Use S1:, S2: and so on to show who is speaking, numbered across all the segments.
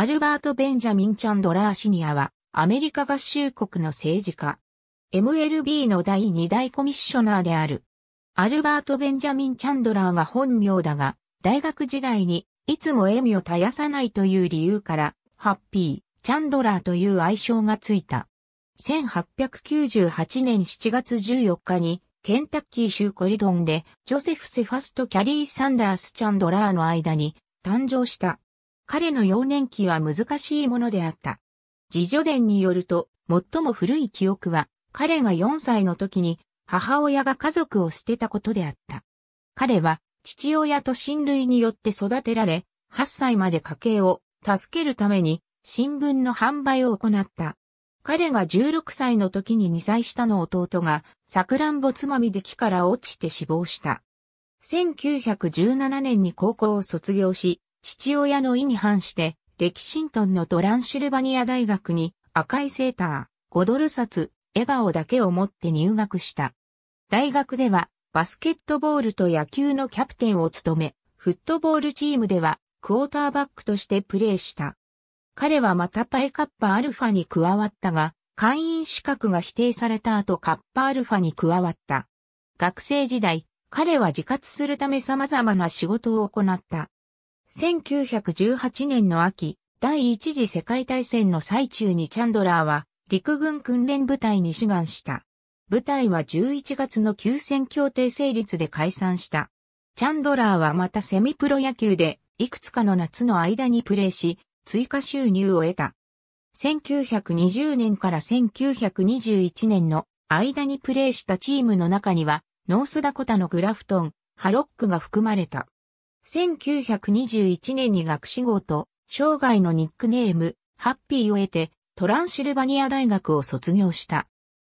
S1: アルバート・ベンジャミン・チャンドラー・シニアは、アメリカ合衆国の政治家。MLB の第2代コミッショナーである。アルバート・ベンジャミン・チャンドラーが本名だが、大学時代に、いつも笑みを絶やさないという理由から、ハッピー、チャンドラーという愛称がついた。1898年7月14日に、ケンタッキー州コリドンで、ジョセフ・セファスト・キャリー・サンダース・チャンドラーの間に、誕生した。彼の幼年期は難しいものであった。自助伝によると、最も古い記憶は、彼が4歳の時に、母親が家族を捨てたことであった。彼は、父親と親類によって育てられ、8歳まで家計を助けるために、新聞の販売を行った。彼が16歳の時に2歳下の弟が、さくらんぼつまみで木から落ちて死亡した。1917年に高校を卒業し、父親の意に反して、レキシントンのトランシルバニア大学に赤いセーター、5ドル札、笑顔だけを持って入学した。大学ではバスケットボールと野球のキャプテンを務め、フットボールチームではクォーターバックとしてプレーした。彼はまたパイカッパアルファに加わったが、会員資格が否定された後カッパアルファに加わった。学生時代、彼は自活するため様々な仕事を行った。1918年の秋、第一次世界大戦の最中にチャンドラーは陸軍訓練部隊に志願した。部隊は11月の休戦協定成立で解散した。チャンドラーはまたセミプロ野球でいくつかの夏の間にプレーし、追加収入を得た。1920年から1921年の間にプレーしたチームの中には、ノースダコタのグラフトン、ハロックが含まれた。1921年に学士号と、生涯のニックネーム、ハッピーを得て、トランシルバニア大学を卒業した。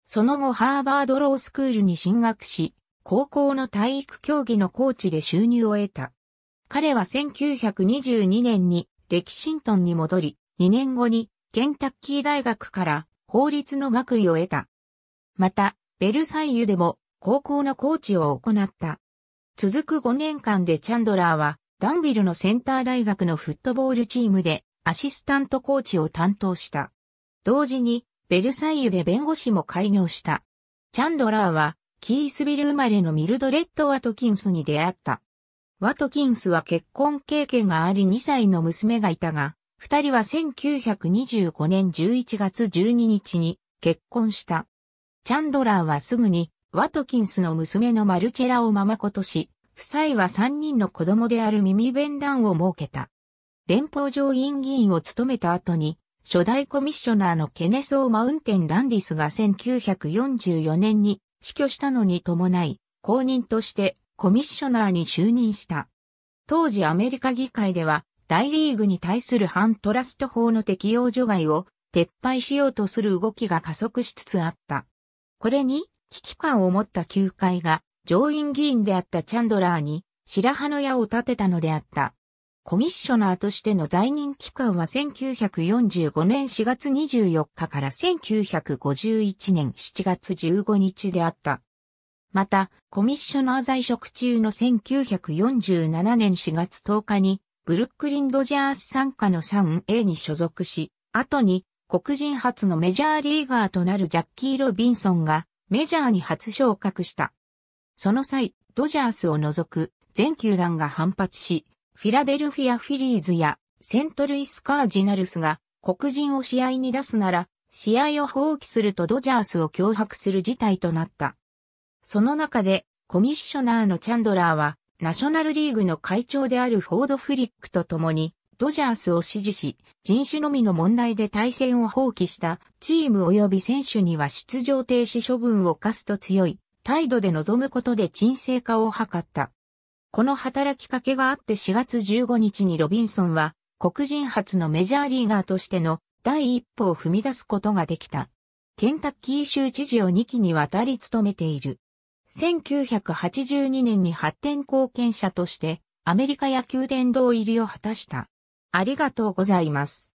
S1: その後ハーバードロースクールに進学し、高校の体育競技のコーチで収入を得た。彼は1922年にレキシントンに戻り、2年後にケンタッキー大学から法律の学位を得た。また、ベルサイユでも高校のコーチを行った。続く5年間でチャンドラーは、ダンビルのセンター大学のフットボールチームでアシスタントコーチを担当した。同時に、ベルサイユで弁護士も開業した。チャンドラーは、キースビル生まれのミルドレッド・ワトキンスに出会った。ワトキンスは結婚経験があり2歳の娘がいたが、二人は1925年11月12日に結婚した。チャンドラーはすぐにワトキンスの娘のマルチェラをママ子とし、夫妻は3人の子供である耳弁団を設けた。連邦上院議員を務めた後に、初代コミッショナーのケネソー・マウンテン・ランディスが1944年に死去したのに伴い、公認としてコミッショナーに就任した。当時アメリカ議会では、大リーグに対する反トラスト法の適用除外を撤廃しようとする動きが加速しつつあった。これに、危機感を持った球界が上院議員であったチャンドラーに白羽の矢を立てたのであった。コミッショナーとしての在任期間は1945年4月24日から1951年7月15日であった。また、コミッショナー在職中の1947年4月10日に、ブルックリン・ドジャース参加の 3A に所属し、後に黒人初のメジャーリーガーとなるジャッキー・ロビンソンがメジャーに初昇格した。その際、ドジャースを除く全球団が反発し、フィラデルフィア・フィリーズやセントルイス・カージナルスが黒人を試合に出すなら、試合を放棄するとドジャースを脅迫する事態となった。その中で、コミッショナーのチャンドラーは、ナショナルリーグの会長であるフォード・フリックと共に、ドジャースを支持し、人種のみの問題で対戦を放棄したチーム及び選手には出場停止処分を課すと強い態度で臨むことで沈静化を図った。この働きかけがあって4月15日にロビンソンは黒人初のメジャーリーガーとしての第一歩を踏み出すことができた。ケンタッキー州知事を2期にわたり務めている。1982年に発展貢献者としてアメリカ野球殿堂入りを果たした。ありがとうございます。